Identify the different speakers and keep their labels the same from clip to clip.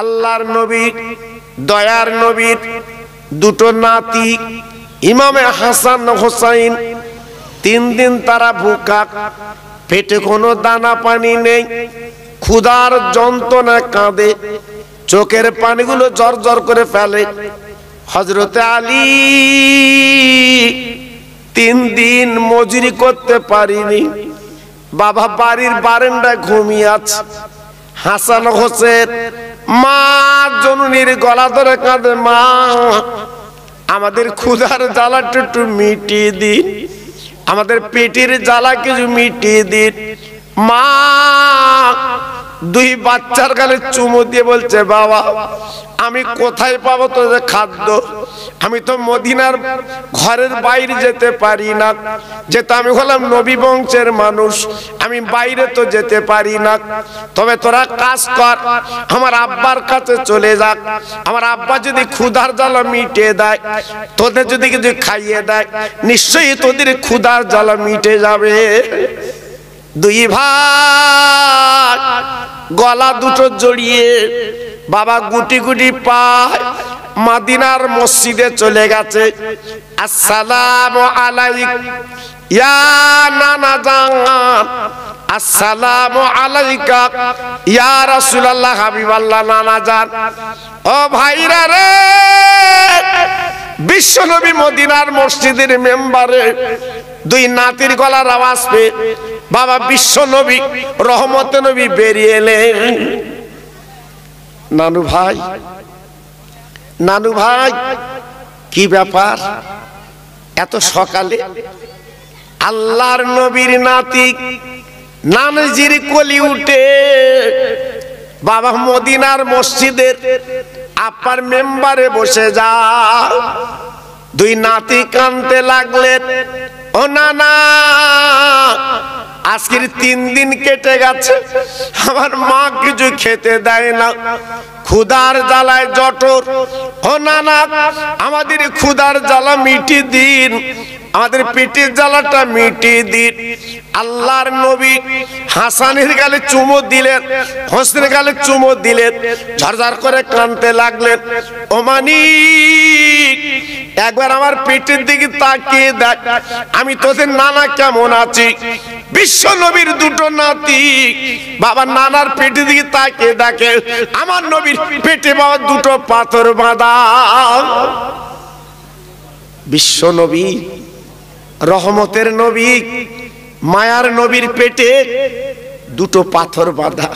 Speaker 1: আল্লাহর নবী দয়ার নবীর দুটো নাতি ইমামে হাসান হোসাইন তিন দিন তারা ভুকা পেটে কোনো দানা পানি নেই ক্ষুধার যন্ত্রণা কাঁদে চোখের পানিগুলো জর করে ফেলে হজরতে আলী তিন দিন মজুরি করতে পারিনি বাবা বাড়ির বারেন্ডায় ঘুমিয়ে আছে হাসান হোসেন মা জননীর গলা ধরে কাঁদে মা আমাদের ক্ষুধার জ্বালাটা একটু মিটিয়ে দিন আমাদের পেটের জ্বালা কিছু মিটিয়ে দিন মা দুই বাচ্চার গালে চুমু দিয়ে বলছে বাবা আমি কোথায় পাবো তোদের খাদ্য আমি তো মদিনার ঘরের বাইরে যেতে পারি না যেহেতু আমি হলাম নবী বংশের মানুষ আমি বাইরে তো যেতে পারি না তবে তোরা কাজ কর আমার আব্বার কাছে চলে যাক আমার আব্বা যদি ক্ষুধার জ্বালা মিটে দেয় তোদের যদি কিছু খাইয়ে দেয় নিশ্চয়ই তোদের ক্ষুধার জ্বালা মিটে যাবে দুই ভাগ গলা দুটো জড়িয়ে বাবা গুটি গুটি পায় মাদিনার মসজিদে চলে গেছে আসসালাম আলাইক ইয়া নানা জান আসসালাম আলাইকা ইয়া রাসূলুল্লাহ হাবিবাল্লাহ নানা জান ও ভাইরা রে বিশ্বনবী মদিনার মসজিদের মেম্বারে দুই নাতির গলার আওয়াজ পেয়ে বাবা বিশ্ব নবী রহমত নবী বেরিয়ে এলেন নানু ভাই নানু ভাই কি ব্যাপার
Speaker 2: এত সকালে
Speaker 1: আল্লাহর নবীর নাতি নানজির কলি উঠে বাবা মদিনার মসজিদের আপার মেম্বারে বসে যা দুই নাতি কানতে লাগলেন ও না না আজকের তিন দিন কেটে গেছে আমার মা কিছু খেতে দেয় না ক্ষুদার জ্বালায় জটর ও না না আমাদের ক্ষুদার জ্বালা মিটি দিন আমাদের পেটের জ্বালাটা মিটিয়ে দিন আল্লাহর নবী হাসানের গালে চুমো দিলেন হোসেনের গালে চুমো দিলেন ঝরঝর করে কানতে লাগলেন ওমানি একবার আমার পেটের দিকে তাকিয়ে দেখ আমি তোদের নানা কেমন আছি বিশ্ব নবীর দুটো নাতি বাবা নানার পেটের দিকে তাকিয়ে দেখে আমার নবীর পেটে বাবা দুটো পাথর বাঁধা বিশ্ব নবী রহমতের নবী মায়ার নবীর পেটে দুটো পাথর বাঁধা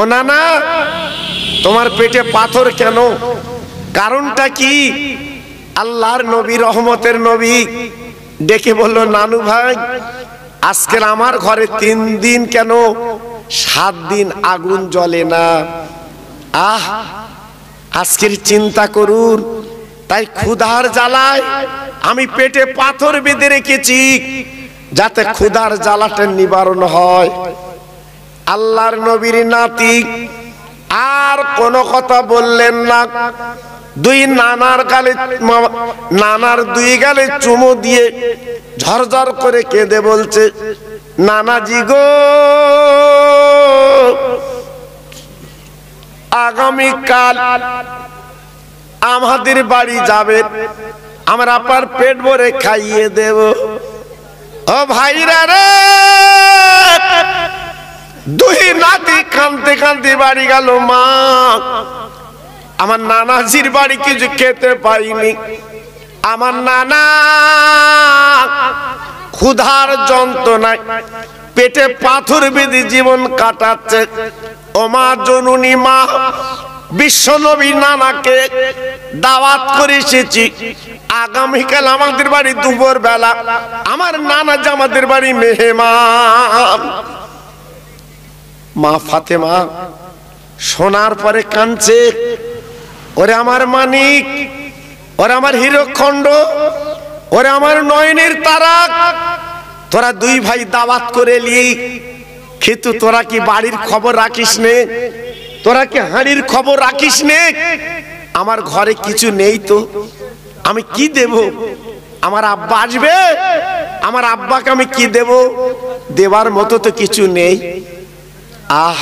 Speaker 1: ও না তোমার পেটে পাথর কেন কারণটা কি আল্লাহর নবী রহমতের নবী ডেকে বলল নানু ভাই আজকের আমার ঘরে তিন দিন কেন সাত দিন আগুন জ্বলে না আহ আজকের চিন্তা করুন তাই ক্ষুধার জ্বালায় আমি পেটে পাথর বেঁধে রেখেছি যাতে ক্ষুধার জ্বালাটা নিবারণ হয় আল্লাহর নবীর নাতি আর কোন কথা বললেন না দুই নানার গালে নানার দুই গালে চুমু দিয়ে ঝরঝর করে কেঁদে বলছে নানাজি গো আগামীকাল আমাদের বাড়ি যাবে আমার আপার পেট ভরে খাইয়ে দেব ও ভাইরা রে দুই নাতি কানতে কানতে বাড়ি গেল মা আমার নানাজির বাড়ি কিছু খেতে পাইনি আমার নানা ক্ষুধার যন্ত্রণায় পেটে পাথর বেঁধে জীবন কাটাচ্ছে ও মা জনুনি মা বিশ্বনবী নানাকে দাওয়াত করে এসেছি আগামীকাল আমাদের বাড়ি দুপুর বেলা আমার নানা জামাদের বাড়ি মেহমান মা ফাতেমা শোনার পরে কাঁদছে ওরে আমার মানিক ওরে আমার হিরোখণ্ড ওরে আমার নয়নের তারা তোরা দুই ভাই দাওয়াত করে লি কিন্তু তোরা কি বাড়ির খবর রাখিস নে তোরা কি হাঁড়ির খবর রাখিস নে আমার ঘরে কিছু নেই তো আমি কি দেব আমার আব্বা আসবে আমার আব্বাকে আমি কি দেব দেবার মতো তো কিছু নেই আহ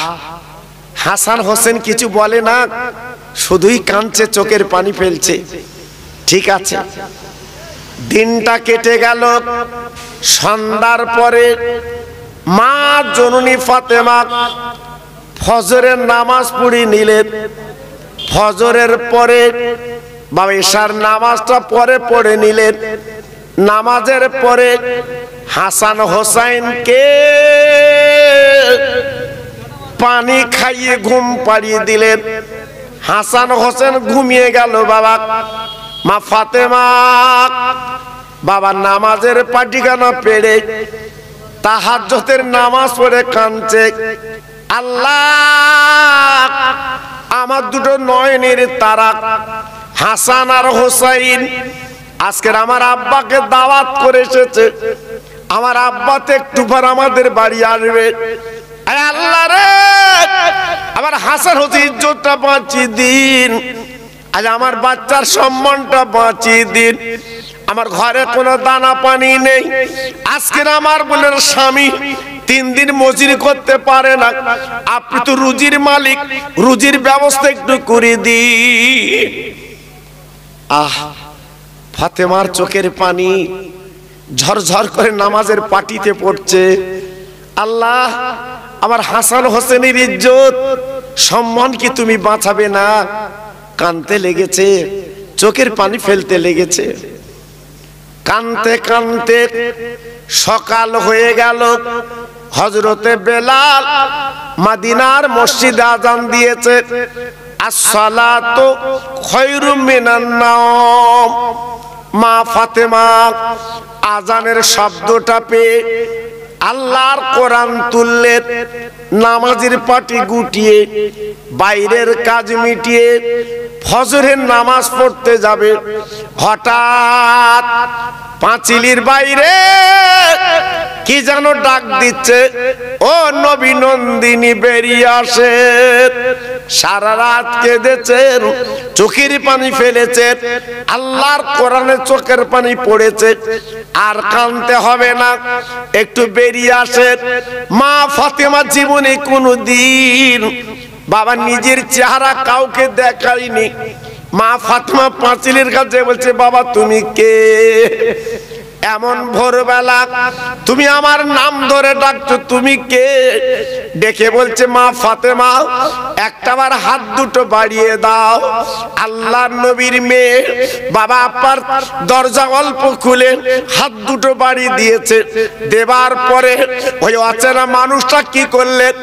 Speaker 1: হাসান হোসেন কিছু বলে না শুধুই কাঁদছে চোখের পানি ফেলছে ঠিক আছে দিনটা কেটে গেল সন্ধ্যার পরে মা জননী ফাতেমা ফজরের নামাজ পড়ি নিলেন ফজরের পরে বাবা ঈশার নামাজটা পরে পড়ে নিলেন নামাজের পরে হাসান হোসাইনকে পানি খাইয়ে ঘুম পাড়িয়ে দিলেন হাসান হোসেন ঘুমিয়ে গেল বাবা মা ফাতেমা বাবা নামাজের পাটিখানা পেড়ে তাহাজ্জতের নামাজ পড়ে কানছে আল্লাহ আমার দুটো নয়নের তারা হাসান আর হোসাইন আজকের আমার আব্বাকে দাওয়াত করে এসেছে আমার আব্বা তো একটু পর আমাদের বাড়ি আসবে আল্লাহ রে আমার হাসান হতে ইজ্জতটা বাঁচিয়ে দিন আজ আমার বাচ্চার সম্মানটা বাঁচিয়ে দিন আমার ঘরে কোনো দানা পানি নেই আজকের আমার বোনের স্বামী তিন দিন মজুরি করতে পারে না আপনি তো রুজির মালিক রুজির ব্যবস্থা একটু করে দিন আহ ফাতেমার চোখের পানি ঝরঝর করে নামাজের পাটিতে পড়ছে আল্লাহ আমার হাসান হোসেনের ইজ্জত সম্মান কি তুমি বাঁচাবে না কানতে লেগেছে চোখের পানি ফেলতে লেগেছে কানতে কানতে সকাল হয়ে গেল হজরতে বেলাল মাদিনার মসজিদ আজান দিয়েছে আসসালাতু খয়রুম মিনান মা ফাতেমা আজানের শব্দটা পেয়ে আল্লাহর কোরআন তুললেন নামাজের পাটি গুটিয়ে বাইরের কাজ মিটিয়ে ফজরের নামাজ পড়তে যাবে হঠাৎ পাঁচিলির বাইরে কি যেন ডাক দিচ্ছে ও নবী নন্দিনী বেরিয়ে আসে সারা রাত কেঁদেছেন চোখের পানি ফেলেছে আল্লাহর কোরআনে চোখের পানি পড়েছে আর কানতে হবে না একটু বেরিয়ে আসে মা ফাতেমা জীবনে কোনো দিন বাবা নিজের চেহারা কাউকে দেখায়নি মা ফাতেমা পাঁচিলের কাছে বলছে বাবা তুমি কে এমন ভোরবেলা তুমি আমার নাম ধরে ডাকছো তুমি কে ডেকে বলছে মা ফাতেমা একটাবার হাত দুটো বাড়িয়ে দাও আল্লাহ নবীর মেয়ে বাবা আপার দরজা অল্প খুলে হাত দুটো বাড়ি দিয়েছে দেবার পরে ওই অচেনা মানুষটা কি করলেন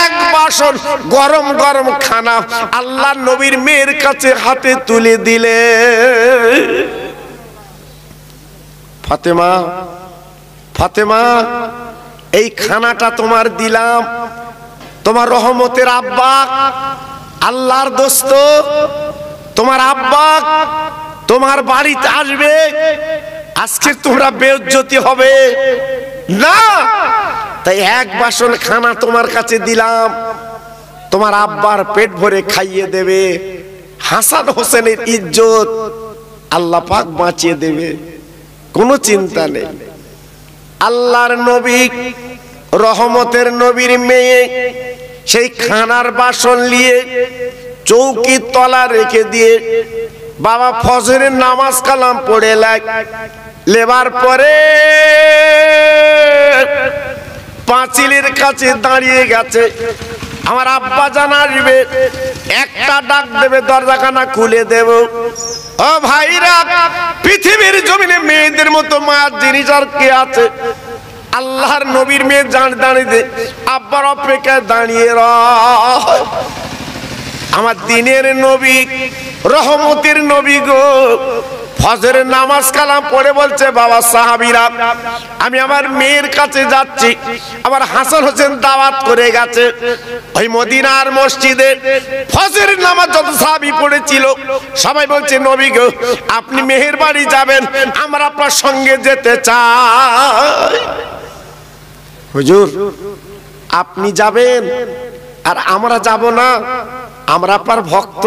Speaker 1: এক বাসন গরম গরম খানা আল্লাহ নবীর মেয়ের কাছে হাতে তুলে দিলে ফাতেমা ফাতেমা এই খানাটা তোমার দিলাম তোমার রহমতের আব্বা আল্লাহর দোস্ত তোমার আব্বা তোমার বাড়িতে আসবে আজকে তোমরা বেউজ্জতি হবে না তাই এক বাসন খানা তোমার কাছে দিলাম তোমার আব্বার পেট ভরে খাইয়ে দেবে হাসান হোসেনের ইজ্জত আল্লাহ পাক বাঁচিয়ে দেবে কোনো চিন্তা নেই আল্লাহর নবী রহমতের নবীর মেয়ে সেই খানার বাসন নিয়ে চৌকি তলা রেখে দিয়ে বাবা ফজরের নামাজ কালাম পড়ে লাগ লেবার পরে পাঁচিলের কাছে দাঁড়িয়ে গেছে আমার আব্বা জান আসবে একটা ডাক দেবে দরজাখানা খুলে দেব ও ভাইরা পৃথিবীর জমিনে মেয়ে মেয়েদের মতো মা জিনিস আর কে আছে আল্লাহর নবীর মেয়ে জান দাঁড়িয়ে আব্বার অপেক্ষায় দাঁড়িয়ে র আমার দিনের নবী রহমতের নবী গো ফজরের নামাজ কালাম পড়ে বলছে বাবা সাহাবিরা আমি আমার মেয়ের কাছে যাচ্ছি আমার হাসান হোসেন দাওয়াত করে গেছে ওই মদিনার মসজিদে ফজরের নামাজ যত সাহাবি পড়েছিল সবাই বলছে নবী গো আপনি মেহের বাড়ি যাবেন আমরা আপনার সঙ্গে যেতে চাই হুজুর আপনি যাবেন আর আমরা যাব না আমরা আপনার ভক্ত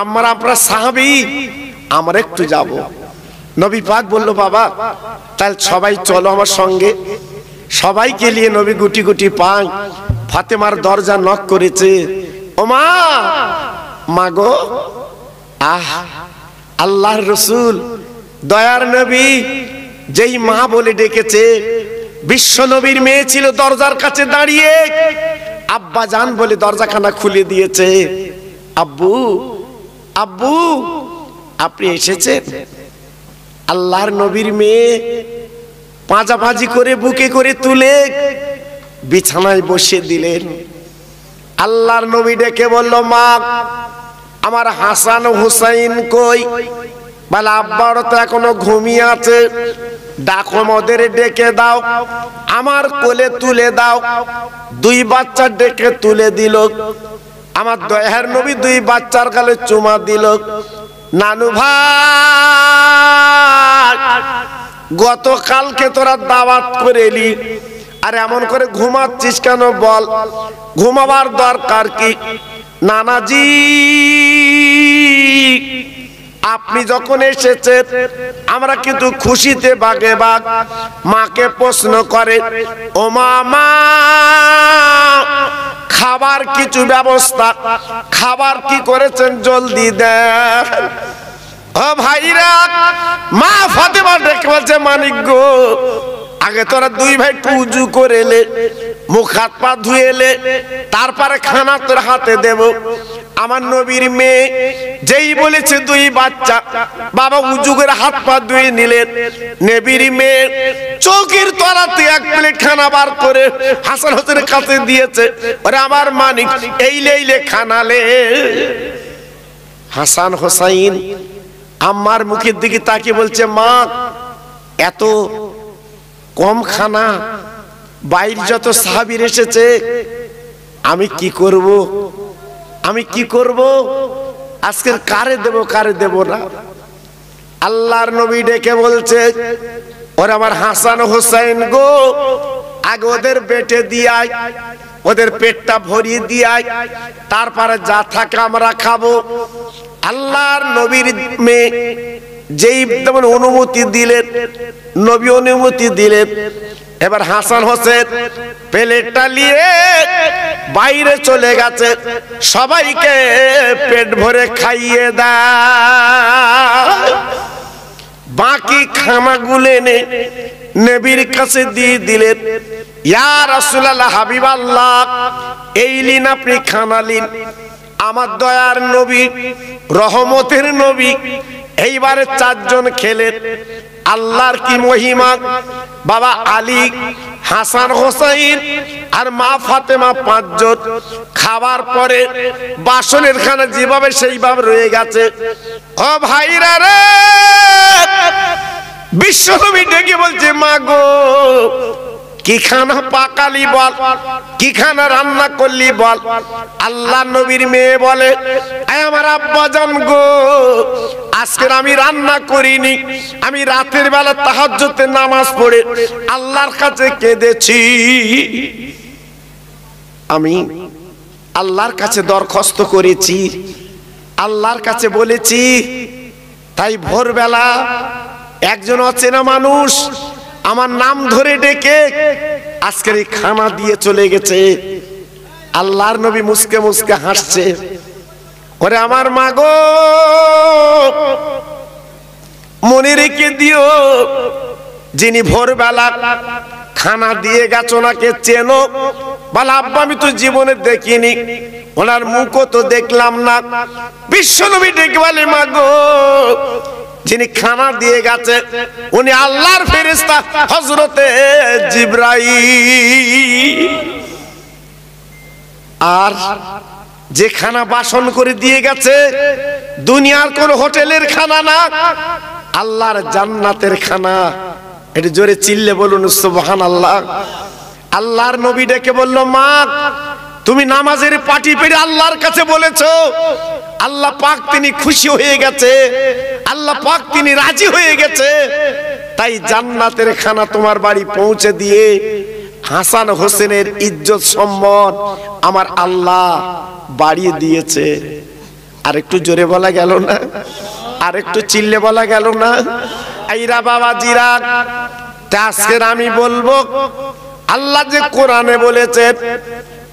Speaker 1: আমরা আপনার সাহাবি আমরা একটু যাব। নবী পাক বলল বাবা তাহলে সবাই চলো আমার সঙ্গে সবাইকে নিয়ে নবী গুটি গুটি পা ফাতেমার দরজা নক করেছে ওমা মা গো আহ আল্লাহর রসুল দয়ার নবী যেই মা বলে ডেকেছে বিশ্ব নবীর মেয়ে ছিল দরজার কাছে দাঁড়িয়ে আব্বা জান বলে দরজাখানা খুলে দিয়েছে আব্বু আব্বু আপনি এসেছেন আল্লাহর নবীর মেয়ে পাঁজাপাজি করে বুকে করে তুলে বিছানায় বসে দিলেন আল্লাহর নবী ডেকে বলল মা আমার হাসান হুসাইন কই বলে আব্বার তো এখনো ঘুমিয়ে আছে ডাকো মদের ডেকে দাও আমার কোলে তুলে দাও দুই বাচ্চা ডেকে তুলে দিল আমার দয়ার নবী দুই বাচ্চার কালে চুমা দিল নানু ভাই গতকালকে তোরা দাওয়াত করে এলি আর এমন করে ঘুমাচ্ছিস কেন বল ঘুমাবার দরকার কি নানাজি আপনি যখন এসেছেন আমরা কিন্তু খুশিতে বাগে বাগ মাকে প্রশ্ন করে ও মামা খাবার কিছু ব্যবস্থা খাবার কি করেছেন জলদি দেন ও ভাইরা মা ফাতেমা ডেকে বলছে মানিক গো আগে তোরা দুই ভাই পুজু করে এলে মুখ হাত পা ধুয়েলে তারপরে খানা তোর হাতে দেবো আমার নবীর মেয়ে যেই বলেছে দুই বাচ্চা বাবা উজুগের হাত পা দুই নিলেন নেবির মেয়ে চৌকির তলাতে এক প্লেট খানা বার করে হাসান হোসেনের কাছে দিয়েছে ওরে আমার মানিক এই লেইলে খানালে হাসান হোসাইন আমার মুখের দিকে তাকিয়ে বলছে মা এত কম খানা বাইর যত সাহাবির এসেছে আমি কি করব আমি কি করব আজকের কারে দেব কারে দেব না আল্লাহর নবী ডেকে বলছে ওর আমার হাসান হোসেন গো আগে ওদের পেটে দিয়াই ওদের পেটটা ভরিয়ে দিয়াই তারপরে যা থাকে আমরা খাবো আল্লাহর নবীর মেয়ে যেই তেমন অনুমতি দিলেন নবী অনুমতি দিলেন
Speaker 2: এবার হাসান হোসেন
Speaker 1: প্লেটটা নিয়ে বাইরে চলে গেছে সবাইকে পেট ভরে খাইয়ে দা বাকি খামা এনে নেবির কাছে দিয়ে দিলেন ইয়ার রাসূলুল্লাহ হাবিবাল্লাহ এই লিন আপনি খানা আমার দয়ার নবী রহমতের নবী এইবারে চারজন খেলে আল্লাহর কি মহিমা বাবা আলী হাসান হোসাইন আর মা ফাতেমা পাঁচজন খাবার পরে বাসনের খানা যেভাবে সেইভাবে রয়ে গেছে ও ভাইরা রে তুমি ডেকে বলছে মা গো কিখানা খানা পাকালি বল কিখানা রান্না করলি বল আল্লাহ নবীর মেয়ে বলে আমার আব্বা জান গো আজকের আমি রান্না করিনি আমি রাতের বেলা তাহাজ্জতে নামাজ পড়ে আল্লাহর কাছে কেঁদেছি আমি আল্লাহর কাছে দরখাস্ত করেছি আল্লাহর কাছে বলেছি তাই ভোরবেলা একজন অচেনা মানুষ আমার নাম ধরে ডেকে আজকের এই খানা দিয়ে চলে গেছে আল্লাহর নবী মুসকে মুসকে হাসছে ওরে আমার মা গো মনে রেখে দিও যিনি ভোরবেলা খানা দিয়ে গেছ ওনাকে চেনো বলে আব্বা আমি তো জীবনে দেখিনি ওনার মুখও তো দেখলাম না বিশ্বনবী ডেকে বলে মা গো যিনি খানা দিয়ে গেছে উনি আল্লাহর ফেরিস্তা হজরতে জিব্রাই আর যে খানা বাসন করে দিয়ে গেছে দুনিয়ার কোন হোটেলের খানা না আল্লাহর জান্নাতের খানা এটা জোরে চিল্লে বলুন সুবহান আল্লাহ আল্লাহর নবী ডেকে বলল মা তুমি নামাজের পাটি পেরে আল্লাহর কাছে বলেছ আল্লাহ পাক তিনি খুশি হয়ে গেছে আল্লাহ পাক তিনি রাজি হয়ে গেছে তাই জান্নাতের খানা তোমার বাড়ি পৌঁছে দিয়ে হাসান হোসেনের ইজ্জত সম্মত আমার আল্লাহ বাড়িয়ে দিয়েছে আর একটু জোরে বলা গেল না আর একটু চিল্লে বলা গেল না আইরা বাবা জিরা আজকের আমি বলবো আল্লাহ যে কোরআনে বলেছে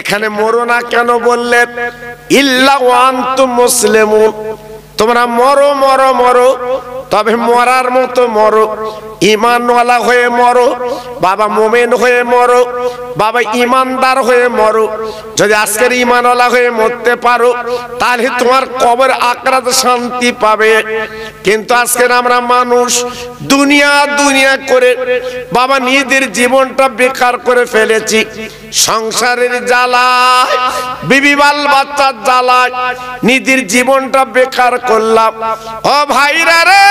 Speaker 1: এখানে মরো না কেন বললেন ইল্লা ওয়ান্তুম মুসলিমুন তোমরা মরো মরো মরো তবে মরার মতো মরো ইমানওয়ালা হয়ে মরো বাবা মোমেন হয়ে মরো বাবা ইমানদার হয়ে মরো যদি আজকের ইমানওয়ালা হয়ে মরতে পারো তাহলে তোমার কবর আক্রাত শান্তি পাবে কিন্তু আজকের আমরা মানুষ দুনিয়া দুনিয়া করে বাবা নিজের জীবনটা বেকার করে ফেলেছি সংসারের জ্বালায় বিবিবাল বাচ্চার জ্বালায় নিজের জীবনটা বেকার করলাম ও ভাইরা রে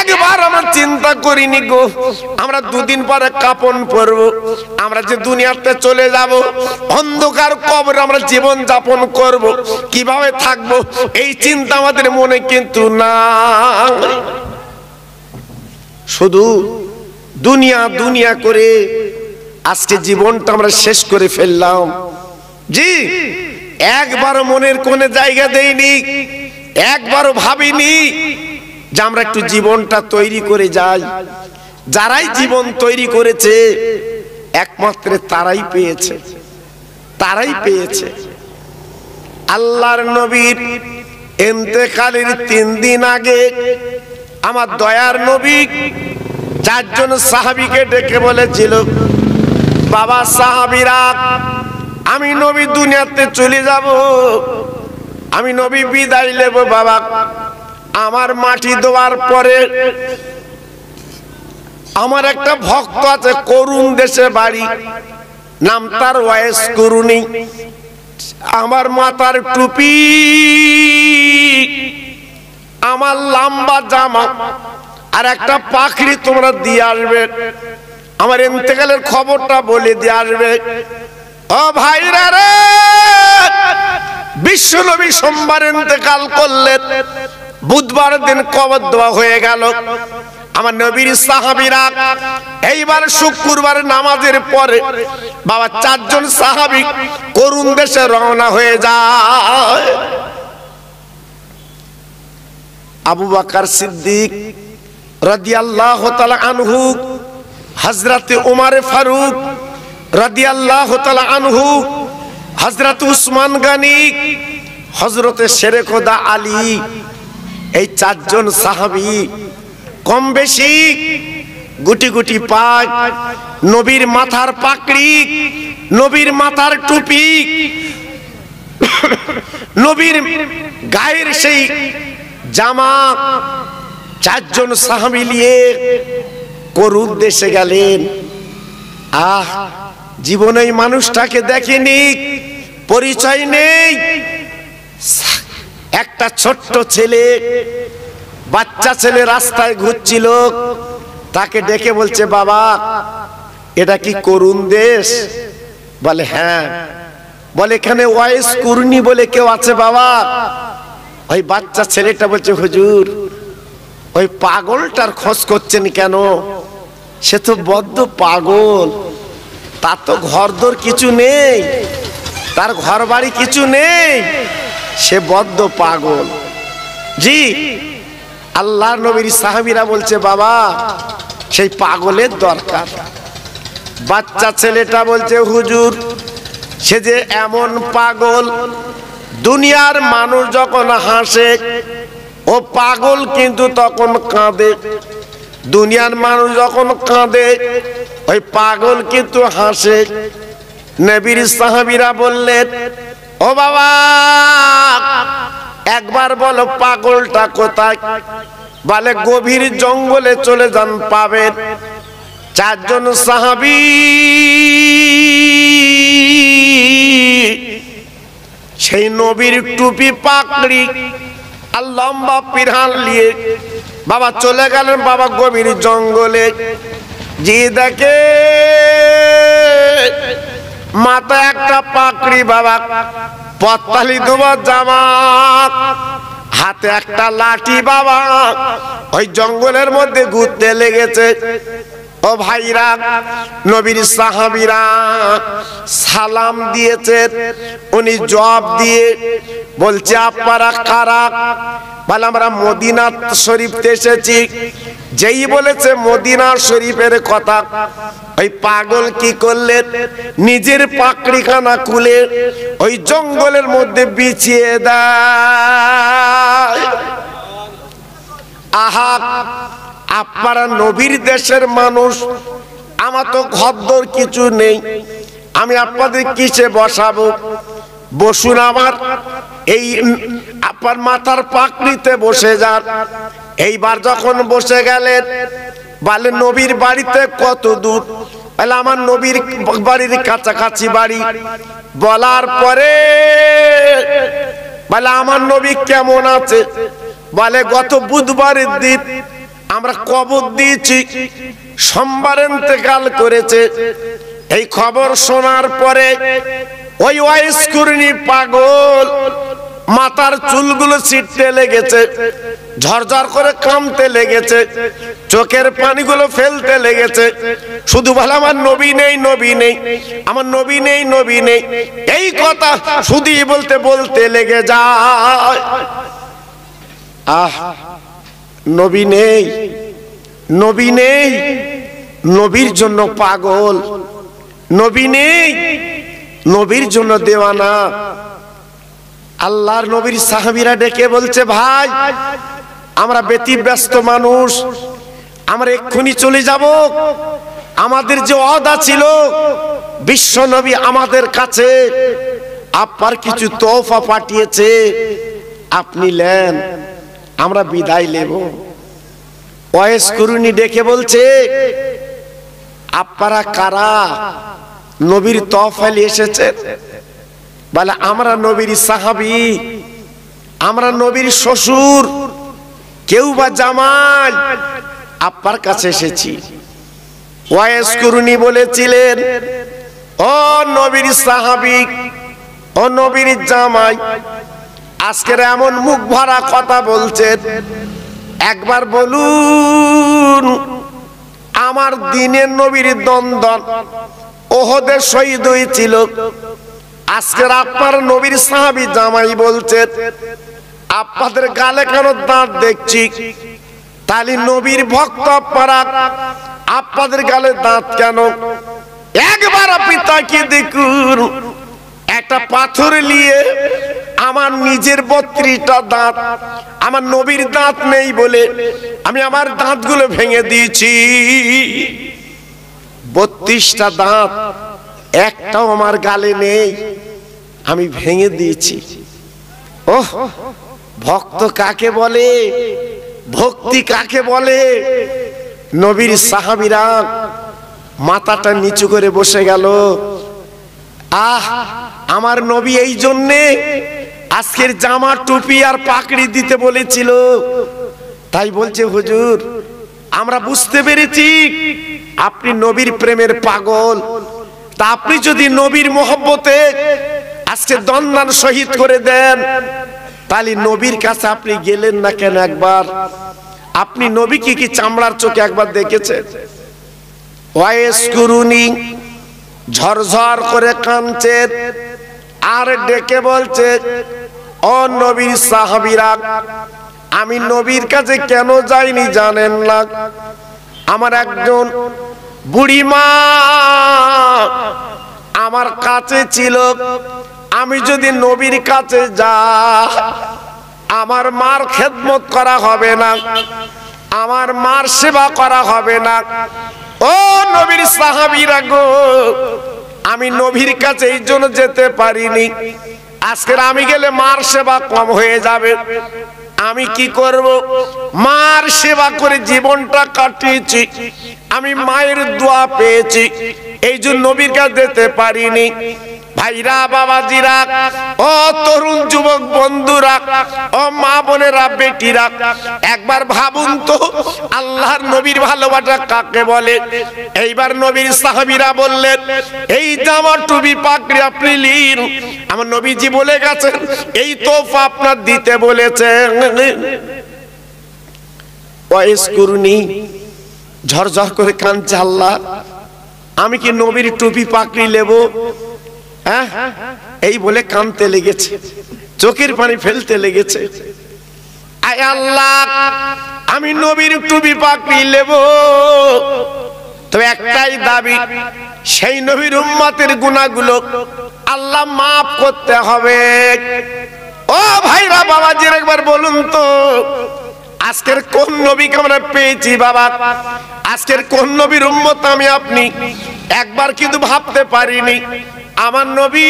Speaker 1: একবার আমার চিন্তা করিনি গো আমরা দুদিন পরে কাপন পরব আমরা যে দুনিয়াতে চলে যাব অন্ধকার কবর আমরা জীবন যাপন করব কিভাবে থাকব এই চিন্তা আমাদের মনে কিন্তু না শুধু দুনিয়া দুনিয়া করে আজকে জীবনটা আমরা শেষ করে ফেললাম জি একবার মনের কোনে জায়গা দেইনি একবারও ভাবিনি যে আমরা একটু জীবনটা তৈরি করে যাই যারাই জীবন তৈরি করেছে একমাত্র তারাই পেয়েছে তারাই পেয়েছে আল্লাহর নবীর এতেকালের তিন দিন আগে আমার দয়ার নবী চারজন সাহাবিকে ডেকে বলেছিল বাবা সাহাবিরা আমি নবী দুনিয়াতে চলে যাব আমি নবী বিদায় লেব বাবা আমার মাটি দেওয়ার পরে আমার একটা ভক্ত আছে করুণ দেশে বাড়ি নাম তার ওয়েস করুণী আমার মাতার টুপি আমার লম্বা জামা আর একটা পাখড়ি তোমরা দিয়ে আসবে আমার ইন্তেকালের খবরটা বলে দিয়ে আসবে ও ভাইরা রে বিশ্বনবী সোমবার ইন্তেকাল করলেন বুধবার দিন কবর দেওয়া হয়ে গেল আমার নবীর সাহাবিরা এইবার শুক্রবার নামাজের পরে বাবা চারজন সাহাবি করুণ দেশে রওনা হয়ে যায় আবু বাকার সিদ্দিক রাদিয়াল্লাহ তাআলা আনহু হযরত ওমর ফারুক রাদিয়াল্লাহ তাআলা আনহু হজরত উসমান গানি হজরতে শেরে আলী এই চারজন সাহাবি কম বেশি গুটি গুটি পাক নবীর মাথার পাকড়ি নবীর মাথার টুপি নবীর গায়ের সেই জামা চারজন সাহাবি নিয়ে করুর দেশে গেলেন আহ জীবনে মানুষটাকে দেখেনি পরিচয় নেই একটা ছোট্ট ছেলে বাচ্চা ছেলে রাস্তায় ঘুরছিল তাকে ডেকে বলছে বাবা এটা কি করুণ দেশ বলে হ্যাঁ বলে এখানে ওয়াইস কুরনি বলে কেউ আছে বাবা ওই বাচ্চা ছেলেটা বলছে হুজুর ওই পাগলটার খোঁজ করছেন কেন সে তো বদ্ধ পাগল তা তো ঘরদোর কিছু নেই তার ঘর বাড়ি কিছু নেই সে বদ্ধ পাগল জি আল্লাহ নবীর সাহাবিরা বলছে বাবা সেই পাগলের দরকার বাচ্চা ছেলেটা বলছে হুজুর সে যে এমন পাগল দুনিয়ার মানুষ যখন হাসে ও পাগল কিন্তু তখন কাঁদে দুনিয়ার মানুষ যখন কাঁদে ওই পাগল কিন্তু হাসে নবীর সাহাবিরা বললেন ও বাবা একবার বলো পাগলটা কোথায় বলে গভীর জঙ্গলে চলে যান পাবেন চারজন সাহাবি সেই নবীর টুপি পাকড়ি আর লম্বা পিরহান নিয়ে বাবা চলে গেলেন বাবা গভীর জঙ্গলে যে দেখে মাথায় একটা পাকড়ি বাবা পত্তালি দুবার জামা হাতে একটা লাঠি বাবা ওই জঙ্গলের মধ্যে ঘুরতে লেগেছে ও ভাইরা নবীর সাহাবিরা সালাম দিয়েছে উনি জবাব দিয়ে বলছে আপনারা কারা বলে আমরা মদিনা শরীফতে এসেছি যেই বলেছে মদিনা শরীফের কথা ওই পাগল কি করলেন নিজের পাকড়িখানা খুলে ওই জঙ্গলের মধ্যে বিছিয়ে দেয় আহা আপনারা নবীর দেশের মানুষ আমার তো ঘর কিছু নেই আমি আপনাদের কিসে বসাবো বসুন আমার এই আপনার মাথার পাকড়িতে বসে যান এইবার যখন বসে গেলেন বলে নবীর বাড়িতে কত দূর বলে আমার নবীর বাড়ির কাছাকাছি বাড়ি বলার পরে বলে আমার নবী কেমন আছে বলে গত বুধবারের দিন আমরা কবর দিয়েছি সোমবার এতেকাল করেছে এই খবর শোনার পরে ওই ওয়াইস কুরনি পাগল মাথার চুলগুলো ছিটতে লেগেছে ঝরঝর করে কামতে লেগেছে চোখের পানিগুলো ফেলতে লেগেছে শুধু বলে আমার নবী নেই নবী নেই আমার নবী নেই নবী নেই এই কথা শুধুই বলতে বলতে লেগে যায় আহ নবী নেই নবী নেই নবীর জন্য পাগল নবী নেই নবীর জন্য দেওয়ানা আল্লাহর নবীর সাহাবিরা ডেকে বলছে ভাই আমরা ব্যতিব্যস্ত মানুষ আমরা এক্ষুনি চলে যাব আমাদের যে অদা ছিল বিশ্ব নবী আমাদের কাছে আপনার কিছু তোফা পাঠিয়েছে আপনি নেন আমরা বিদায় নেব ওয়েস করুনি ডেকে বলছে আপনারা কারা নবীর তফেল এসেছে বলে আমরা নবীর সাহাবি আমরা নবীর শ্বশুর কেউ বা জামাই আপনার কাছে এসেছি ওয়েস করুনি বলেছিলেন ও নবীর সাহাবি ও নবীর জামাই আজকের এমন মুখ ভরা কথা বলছে একবার বলুন আমার দিনের নবীর দ্বন্দ্ব ওহদে শহীদ হয়েছিল আজকের আপনার নবীর সাহাবি জামাই বলছে আপনাদের গালে কেন দাঁত দেখছি তাহলে নবীর ভক্ত আপনারা আপনাদের গালে দাঁত কেন একবার আপনি তাকিয়ে দেখুন একটা পাথর নিয়ে আমার নিজের বত্রিশটা দাঁত আমার নবীর দাঁত নেই বলে আমি আমার দাঁতগুলো ভেঙে দিয়েছি বত্রিশটা দাঁত একটাও আমার গালে নেই আমি ভেঙে দিয়েছি ওহ ভক্ত কাকে বলে ভক্তি কাকে বলে নবীর সাহাবিরা মাথাটা নিচু করে বসে গেল আহ আমার নবী এই জন্যে আজকের জামা টুপি আর পাকড়ি দিতে বলেছিল তাই বলছে হুজুর আমরা বুঝতে পেরেছি আপনি নবীর প্রেমের পাগল তা আপনি যদি নবীর মহব্বতে আজকে দন্দান শহীদ করে দেন তাহলে নবীর কাছে আপনি গেলেন না কেন একবার আপনি নবী কি চামড়ার চোখে একবার দেখেছেন ওয়েস গুরুনি ঝরঝর করে কাঁদছেন আর ডেকে বলছে ও নবীর সাহাবিরা আমি নবীর কাছে কেন যাইনি জানেন না আমার একজন বুড়িমা আমার কাছে ছিল আমি যদি নবীর কাছে যা আমার মার খেদমত করা হবে না আমার মার সেবা করা হবে না ও নবীর সাহাবিরা গো আমি নবীর কাছে এই জন্য যেতে পারিনি আজকের আমি গেলে মার সেবা কম হয়ে যাবে আমি কি করব মার সেবা করে জীবনটা কাটিয়েছি আমি মায়ের দোয়া পেয়েছি এই জন্য নবীর কাছে যেতে পারিনি ভাইরা বাবা জিরা ও তরুণ যুবক বন্ধুরা ও মা বোনেরা বেটিরা একবার ভাবুন তো আল্লাহর নবীর ভালোবাসা কাকে বলে এইবার নবীর সাহাবিরা বললেন এই জামা টুবি পাকড়ি আপনি লিন আমার নবীজি বলে গেছেন এই তোফা আপনার দিতে বলেছেন ওয়েস করুনি ঝরঝর করে কাঁদছে আল্লাহ আমি কি নবীর টুপি পাকড়ি নেবো হ্যাঁ এই বলে কামতে লেগেছে চোখের পানি ফেলতে লেগেছে আয় আল্লাহ আমি নবীর টুপি পাকি লেব তবে একটাই দাবি সেই নবীর উম্মাতের গুণাগুলো আল্লাহ মাফ করতে হবে ও ভাইরা বাবাজির একবার বলুন তো আজকের কোন নবীকে আমরা পেয়েছি বাবা আজকের কোন নবীর উম্মত আমি আপনি একবার কিন্তু ভাবতে পারিনি আমার নবী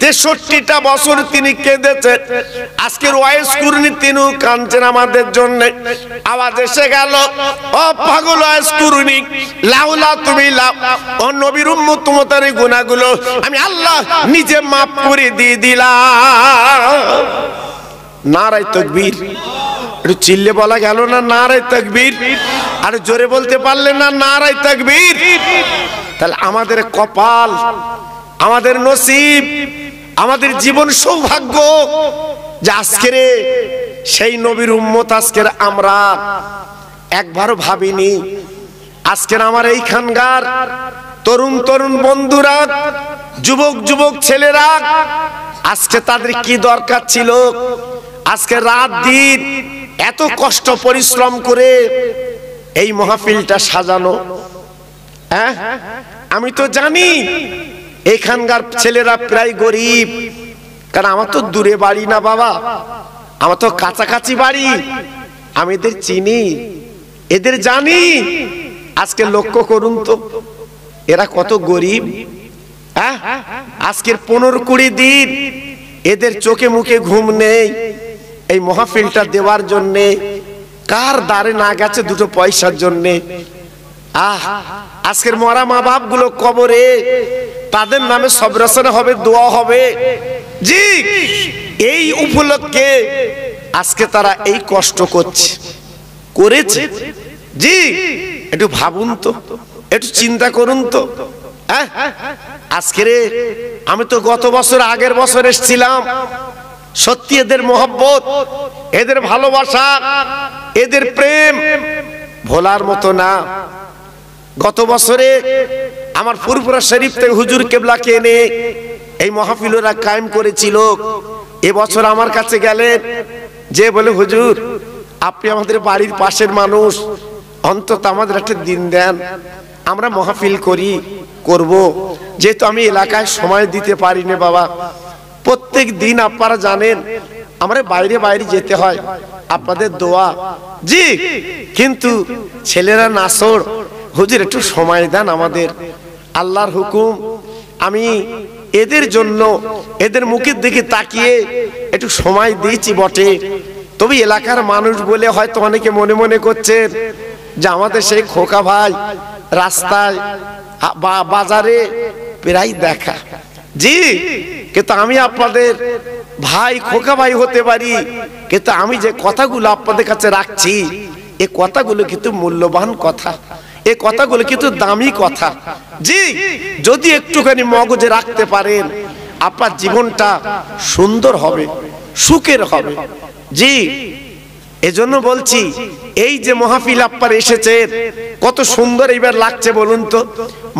Speaker 1: তেষট্টিটা বছর তিনি কেঁদেছেন আজকের ওয়াইস কুরনি তিনিও কাঁদছেন আমাদের জন্য আওয়াজ এসে গেল ও পাগল ওয়াইস কুরনি লাউলা তুমি লাউ ও নবীর উম্মতারি গুণাগুলো আমি আল্লাহ নিজে মাফ করে দিয়ে দিলাম নারাই তকবীর একটু চিল্লে বলা গেল না নারাই তকবীর আর জোরে বলতে পারলে না নারাই তকবীর তাহলে আমাদের কপাল আমাদের নসিব আমাদের জীবন সৌভাগ্য যে আজকের সেই নবীর উম্মত আজকের আমরা একবারও ভাবিনি আজকের আমার এইখানকার তরুণ তরুণ বন্ধুরা যুবক যুবক ছেলেরা আজকে তাদের কি দরকার ছিল আজকে রাত দিন এত কষ্ট পরিশ্রম করে এই মহাফিলটা সাজানো হ্যাঁ আমি তো জানি এখানকার ছেলেরা প্রায় গরিব কারণ আমার তো দূরে বাড়ি না বাবা আমার তো কাছাকাছি বাড়ি আমি এদের চিনি এদের জানি আজকে লক্ষ্য করুন তো এরা কত গরিব হ্যাঁ? আজকের পনেরো কুড়ি দিন এদের চোখে মুখে ঘুম নেই এই মহাফিলটা দেওয়ার জন্যে কার দ্বারে না গেছে দুটো পয়সার জন্যে আহ আজকের মরা মা গুলো কবরে তাদের নামে সবরাসনা হবে দোয়া হবে জি এই উপলক্ষে আজকে তারা এই কষ্ট করছে করেছে জি একটু ভাবুন তো একটু চিন্তা করুন তো হ্যাঁ? আজকে রে আমি তো গত বছর আগের বছর এসছিলাম সত্যি এদের মহব্বত এদের ভালোবাসা এদের প্রেম ভোলার মতো না গত বছরে আমার ফুরফুরা শরীফ থেকে হুজুর কেবলাকে এনে এই মহাফিলরা কায়েম করেছিল এবছর আমার কাছে গেলেন যে বলে হুজুর আপনি আমাদের বাড়ির পাশের মানুষ অন্তত আমাদের একটা দিন দেন আমরা মহাফিল করি করব। যেহেতু আমি এলাকায় সময় দিতে পারি না বাবা প্রত্যেক দিন আপনারা জানেন আমরা বাইরে বাইরে যেতে হয় আপনাদের দোয়া জি কিন্তু ছেলেরা নাসর হুজুর একটু সময় দেন আমাদের আল্লাহর হুকুম আমি এদের জন্য এদের মুখের দিকে তাকিয়ে একটু সময় দিয়েছি বটে তবে এলাকার মানুষ বলে হয়তো অনেকে মনে মনে করছেন যে আমাদের সেই খোকা ভাই রাস্তায় বা বাজারে প্রায় দেখা জি কিন্তু আমি আপনাদের ভাই খোকা ভাই হতে পারি কিন্তু আমি যে কথাগুলো আপনাদের কাছে রাখছি এ কথাগুলো কিন্তু মূল্যবান কথা এই কথাগুলো কিন্তু দামি কথা জি যদি একটুখানি মগজে রাখতে পারেন আপনার জীবনটা সুন্দর হবে সুখের হবে জি এজন্য বলছি এই যে মহাফিল আপনার এসেছে কত সুন্দর এইবার লাগছে বলুন তো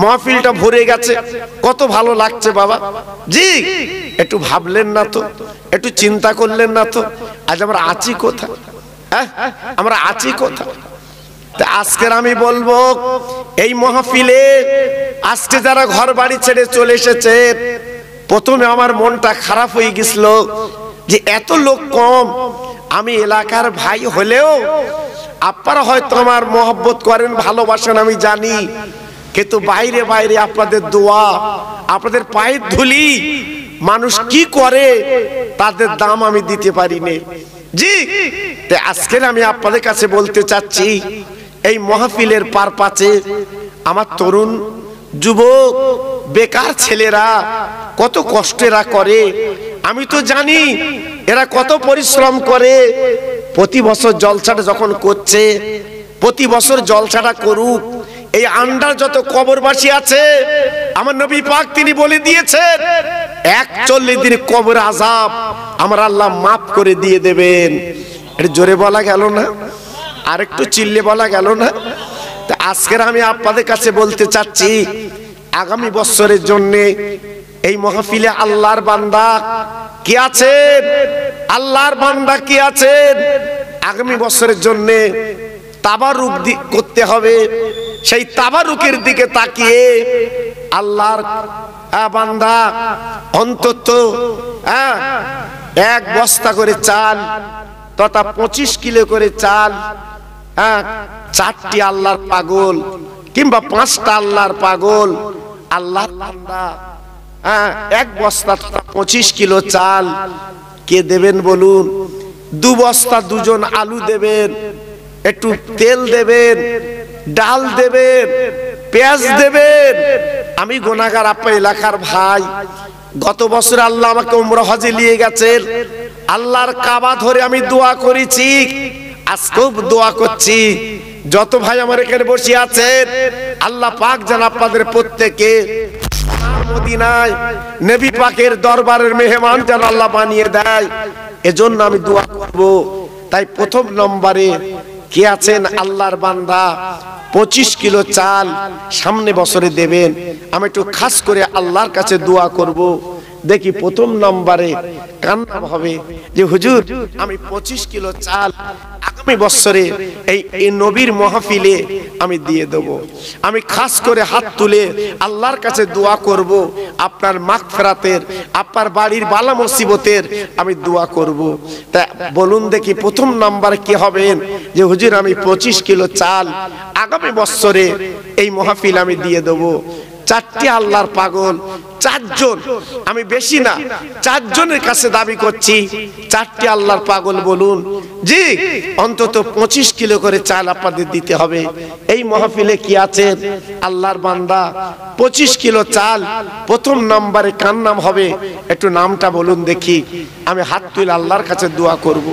Speaker 1: মহাফিলটা ভরে গেছে কত ভালো লাগছে বাবা জি একটু ভাবলেন না তো একটু চিন্তা করলেন না তো আজ আমরা আছি কোথায় হ্যাঁ আমরা আছি কোথায় আজকের আমি বলবো এই মহাফিলে আজকে যারা ঘর বাড়ি ছেড়ে চলে এসেছে প্রথমে আমার মনটা খারাপ হয়ে গেছিল যে এত লোক কম আমি এলাকার ভাই হলেও আপনারা হয়তো আমার মহব্বত করেন ভালোবাসেন আমি জানি কিন্তু বাইরে বাইরে আপনাদের দোয়া আপনাদের পায়ের ধুলি মানুষ কি করে তাদের দাম আমি দিতে পারিনি জি আজকের আমি আপনাদের কাছে বলতে চাচ্ছি এই মহাফিলের পার পাচে আমার তরুণ যুবক বেকার ছেলেরা কত কষ্ট এরা করে আমি তো জানি এরা কত পরিশ্রম করে প্রতি বছর জলসাটা যখন করছে প্রতি বছর জলসাটা করুক এই আন্ডার যত কবরবাসী আছে আমার নবী পাক তিনি বলে দিয়েছেন চল্লিশ দিন কবর আজাব আমার আল্লাহ মাফ করে দিয়ে দেবেন এটা জোরে বলা গেল না আরেকটু চিল্লে বলা গেল না তা আজকের আমি আপনাদের কাছে বলতে চাচ্ছি আগামী বছরের জন্যে এই মহাফিলে আল্লাহর বান্দা কি আছেন আল্লাহর বান্দা কি আছেন আগামী বছরের জন্য তাবারুক করতে হবে সেই তাবারুকের দিকে তাকিয়ে আল্লাহর বান্দা অন্তত এক বস্তা করে চাল তথা পঁচিশ কিলো করে চাল হ্যাঁ চারটি আল্লাহর পাগল কিংবা পাঁচটা আল্লাহর পাগল আল্লাহ হ্যাঁ এক বস্তা পঁচিশ কিলো চাল কে দেবেন বলুন দু বস্তা দুজন আলু দেবেন একটু তেল দেবেন ডাল দেবেন পেঁয়াজ দেবেন আমি গোনাগার আপনার এলাকার ভাই গত বছর আল্লাহ আমাকে উমরা হজে নিয়ে গেছেন আল্লাহর কাবা ধরে আমি দোয়া করেছি আজ খুব দোয়া করছি যত ভাই আমার এখানে বসে আছেন আল্লাহ পাক যেন আপনাদের প্রত্যেকে পাকের দরবারের আল্লাহ বানিয়ে দেয় এজন্য আমি দোয়া তাই প্রথম নম্বরে কে আছেন বান্দা পঁচিশ কিলো চাল সামনে বছরে আমি একটু খাস করে আল্লাহর কাছে দোয়া করবো দেখি প্রথম নম্বরে কান্না হবে যে হুজুর আমি পঁচিশ কিলো চাল আগামী বছরে এই নবীর মহাফিলে আমি দিয়ে দেব আমি খাস করে হাত তুলে আল্লাহর কাছে দোয়া করব আপনার মাখ ফেরাতের আপনার বাড়ির বালা মুসিবতের আমি দোয়া করব তা বলুন দেখি প্রথম নাম্বার কি হবেন যে হুজুর আমি পঁচিশ কিলো চাল আগামী বছরে এই মহাফিল আমি দিয়ে দেবো চারটি আল্লাহর পাগল চারজন আমি বেশি না চারজনের কাছে দাবি করছি চারটি আল্লাহর পাগল বলুন জি অন্তত পঁচিশ কিলো করে চাল আপনাদের দিতে হবে এই মহফিলে কি আছে আল্লাহর বান্দা পঁচিশ কিলো চাল প্রথম নাম্বারে কার নাম হবে একটু নামটা বলুন দেখি আমি হাত তুলে আল্লাহর কাছে দোয়া করবো